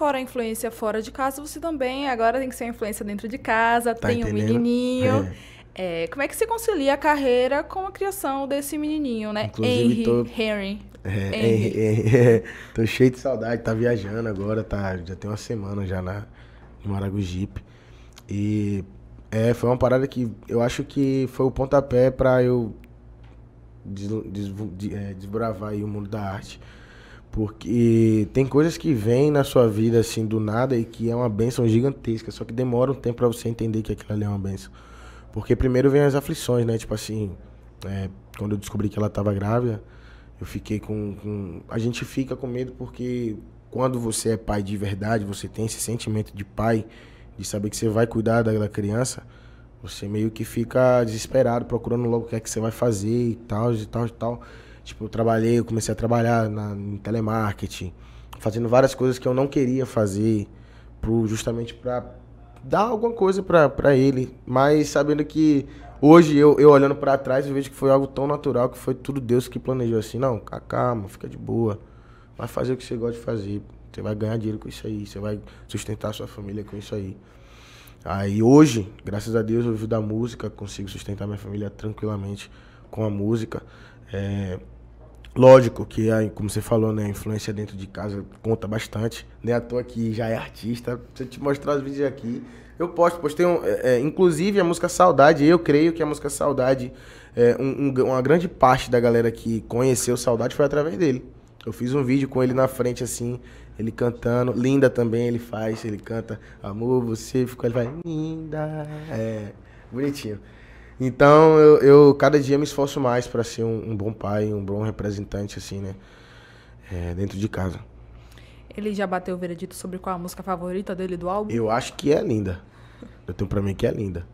fora a influência fora de casa, você também agora tem que ser a influência dentro de casa, tá tem um menininho. É. É, como é que se concilia a carreira com a criação desse menininho, né? Inclusive, Henry, tô... Henry. É, Henry. É, tô cheio de saudade, tá viajando agora, tá, já tem uma semana já na, em Maragogipe. E é, foi uma parada que eu acho que foi o pontapé para eu des, des, é, desbravar aí o mundo da arte. Porque tem coisas que vêm na sua vida assim do nada e que é uma benção gigantesca, só que demora um tempo para você entender que aquilo ali é uma benção. Porque primeiro vem as aflições, né? Tipo assim, é, quando eu descobri que ela estava grávida, eu fiquei com, com. A gente fica com medo porque quando você é pai de verdade, você tem esse sentimento de pai, de saber que você vai cuidar da, da criança, você meio que fica desesperado, procurando logo o que é que você vai fazer e tal, e tal, e tal. Tipo, eu trabalhei, eu comecei a trabalhar na, em telemarketing, fazendo várias coisas que eu não queria fazer, pro, justamente para dar alguma coisa para ele. Mas sabendo que hoje, eu, eu olhando para trás, eu vejo que foi algo tão natural, que foi tudo Deus que planejou assim: não, calma, fica de boa, vai fazer o que você gosta de fazer. Você vai ganhar dinheiro com isso aí, você vai sustentar a sua família com isso aí. Aí hoje, graças a Deus, eu vivo da música, consigo sustentar minha família tranquilamente com a música. É, lógico que, a, como você falou, né, a influência dentro de casa conta bastante. Nem né, à toa que já é artista. Se eu te mostrar os vídeos aqui, eu posto. Postei, um, é, é, inclusive, a música Saudade. Eu creio que a música Saudade, é, um, um, uma grande parte da galera que conheceu Saudade foi através dele. Eu fiz um vídeo com ele na frente, assim, ele cantando. Linda também ele faz, ele canta Amor, você ficou. Ele vai, linda. É, bonitinho. Então, eu, eu, cada dia me esforço mais para ser um, um, bom pai, um bom representante, assim, né? É, dentro de casa. Ele já bateu o veredito sobre qual a música favorita dele do álbum? Eu acho que é Linda. Eu tenho pra mim que é Linda.